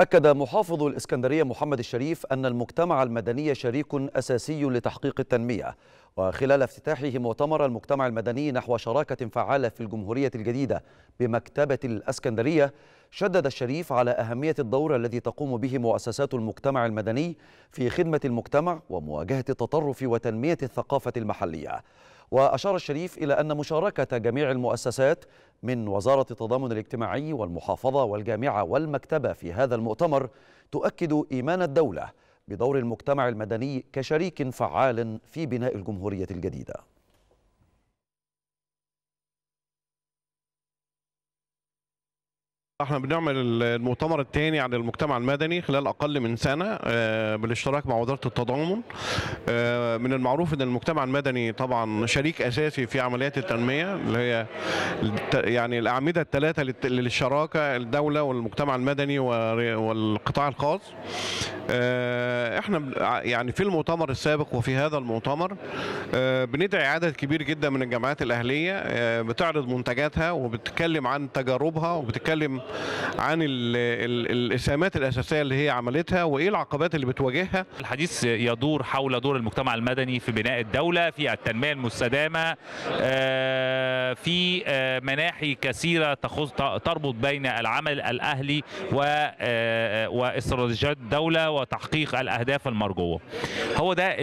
أكد محافظ الإسكندرية محمد الشريف أن المجتمع المدني شريك أساسي لتحقيق التنمية وخلال افتتاحه مؤتمر المجتمع المدني نحو شراكة فعالة في الجمهورية الجديدة بمكتبة الأسكندرية شدد الشريف على أهمية الدور الذي تقوم به مؤسسات المجتمع المدني في خدمة المجتمع ومواجهة التطرف وتنمية الثقافة المحلية وأشار الشريف إلى أن مشاركة جميع المؤسسات من وزارة التضامن الاجتماعي والمحافظة والجامعة والمكتبة في هذا المؤتمر تؤكد إيمان الدولة بدور المجتمع المدني كشريك فعال في بناء الجمهورية الجديدة احنا بنعمل المؤتمر الثاني عن المجتمع المدني خلال اقل من سنه آه، بالاشتراك مع وزاره التضامن آه، من المعروف ان المجتمع المدني طبعا شريك اساسي في عمليات التنميه اللي هي يعني الاعمده الثلاثه للشراكه الدوله والمجتمع المدني والقطاع الخاص آه، احنا يعني في المؤتمر السابق وفي هذا المؤتمر بندعي عدد كبير جدا من الجامعات الاهليه بتعرض منتجاتها وبتتكلم عن تجاربها وبتتكلم عن الاسهامات الاساسيه اللي هي عملتها وايه العقبات اللي بتواجهها الحديث يدور حول دور المجتمع المدني في بناء الدوله في التنميه المستدامه آه، في آه، مناحي كثيره تخص تربط بين العمل الاهلي واستراتيجيات آه، الدوله وتحقيق الاهداف المرجوه هو ده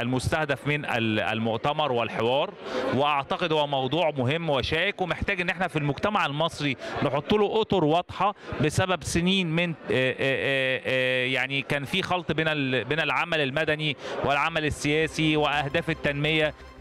المستهدف من المؤتمر والحوار واعتقد هو موضوع مهم وشائك ومحتاج ان احنا في المجتمع المصري نحط له اطر واضحه بسبب سنين من آه، آه، آه، يعني كان في خلط بين بين العمل المدني والعمل السياسي واهداف التنميه